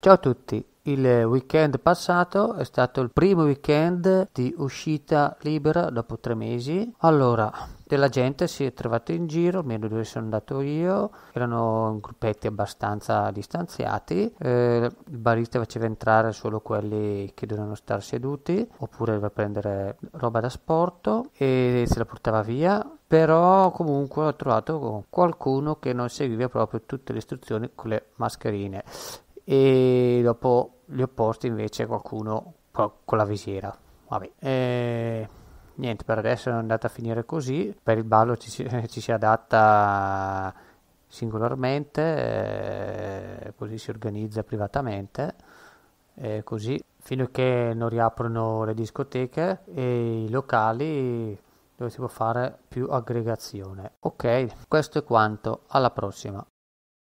Ciao a tutti, il weekend passato è stato il primo weekend di uscita libera dopo tre mesi. Allora, della gente si è trovata in giro, almeno dove sono andato io, erano in gruppetti abbastanza distanziati, eh, il barista faceva entrare solo quelli che dovevano stare seduti, oppure doveva prendere roba da sporto e se la portava via, però comunque ho trovato qualcuno che non seguiva proprio tutte le istruzioni con le mascherine e dopo gli opposti invece qualcuno con la visiera. Vabbè, eh, niente, per adesso è andata a finire così, per il ballo ci, ci si adatta singolarmente, eh, così si organizza privatamente, eh, così fino a che non riaprono le discoteche e i locali dove si può fare più aggregazione. Ok, questo è quanto, alla prossima.